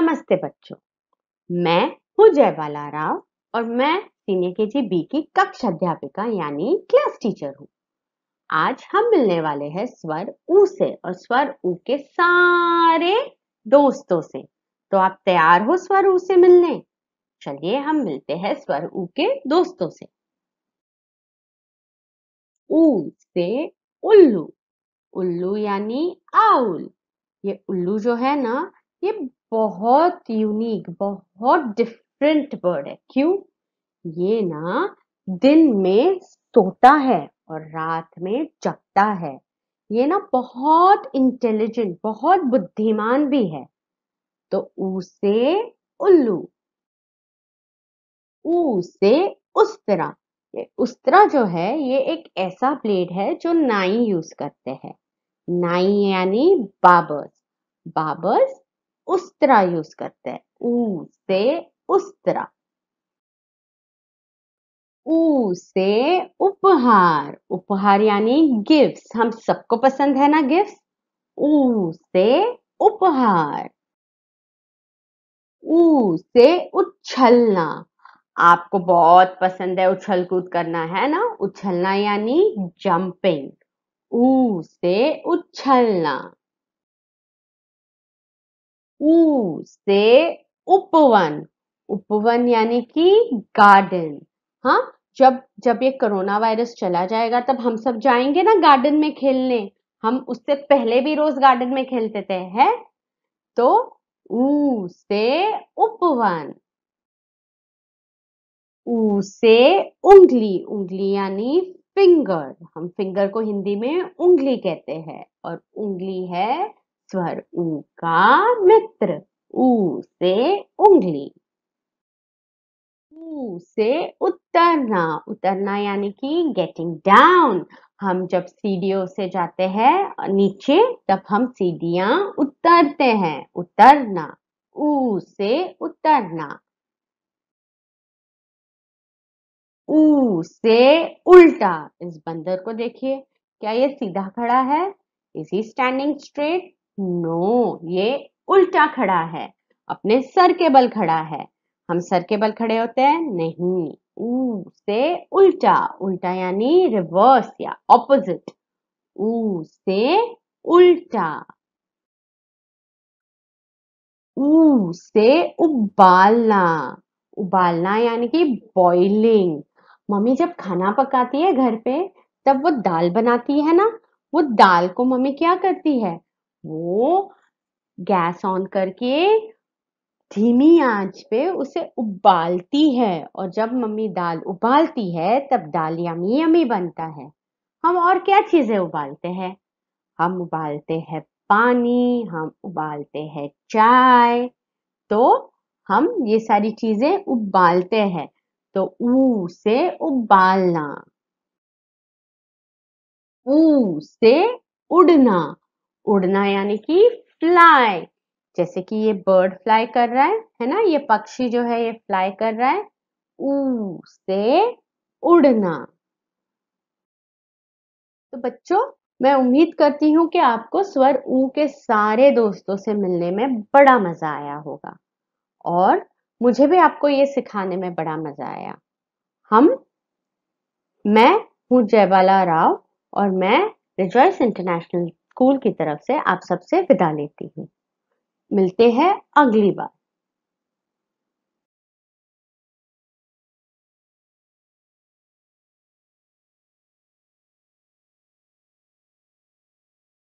नमस्ते बच्चों मैं हूँ जयबाला राव और मैं सीनियर के जी बी की कक्ष अध्यापिका यानी क्लास टीचर हूँ आज हम मिलने वाले हैं स्वर ऊ से और स्वर ऊ के सारे दोस्तों से तो आप तैयार हो स्वर ऊ से मिलने चलिए हम मिलते हैं स्वर ऊ के दोस्तों से ऊ से उल्लू उल्लू यानी आउल ये उल्लू जो है ना ये बहुत यूनिक बहुत डिफरेंट बर्ड है क्यों ये ना दिन में सोता है और रात में जगता है ये ना बहुत इंटेलिजेंट बहुत बुद्धिमान भी है तो उसे उल्लू उसे उस तरह उस तरह जो है ये एक ऐसा ब्लेड है जो नाई यूज करते हैं नाई यानी बाबर्स बाबर्स उस तरह यूज करते हैं ऊ से उस तरह ऊ से उपहार उपहार यानी गिफ्ट हम सबको पसंद है ना गिफ्ट ऊ से उपहार ऊ से उछलना आपको बहुत पसंद है उछल कूद करना है ना उछलना यानी जंपिंग ऊ से उछलना ऊ से उपवन उपवन यानी कि गार्डन हाँ जब जब ये कोरोना वायरस चला जाएगा तब हम सब जाएंगे ना गार्डन में खेलने हम उससे पहले भी रोज गार्डन में खेलते थे है तो ऊ से उपवन ऊ से उंगली उंगली यानी फिंगर हम फिंगर को हिंदी में उंगली कहते हैं और उंगली है स्वर ऊ का मित्र ऊ से उंगली उ से उतरना उतरना यानी कि गेटिंग डाउन हम जब सीढ़ियों से जाते हैं नीचे तब हम सीढ़िया उतरते हैं उतरना ऊ से उतरना उ से उल्टा इस बंदर को देखिए क्या ये सीधा खड़ा है is he standing straight no no, ये उल्टा खड़ा है अपने सर के बल खड़ा है हम सर के बल खड़े होते हैं नहीं ऊ से उल्टा उल्टा यानी रिवर्स या ऑपोजिट ऊ से उल्टा ऊ से उबालना उबालना यानी कि बॉइलिंग मम्मी जब खाना पकाती है घर पे तब वो दाल बनाती है ना वो दाल को मम्मी क्या करती है वो गैस ऑन करके धीमी आंच पे उसे उबालती है और जब मम्मी दाल उबालती है तब दाल यमी यमी बनता है हम और क्या चीज़ें उबालते हैं हम उबालते हैं पानी हम उबालते हैं चाय तो हम ये सारी चीज़ें उबालते हैं तो ऊ से उबालना ऊ से उड़ना उड़ना यानी कि फ्लाई जैसे कि ये बर्ड फ्लाई कर रहा है है ना ये पक्षी जो है ये फ्लाई कर रहा है ऊ से उड़ना तो बच्चों मैं उम्मीद करती हूं कि आपको स्वर ऊ के सारे दोस्तों से मिलने में बड़ा मजा आया होगा और मुझे भी आपको ये सिखाने में बड़ा मजा आया हम मैं हूँ जयबाला राव और मैं रिजॉयस इंटरनेशनल स्कूल की तरफ से आप सबसे विदा लेती हूँ मिलते हैं अगली बार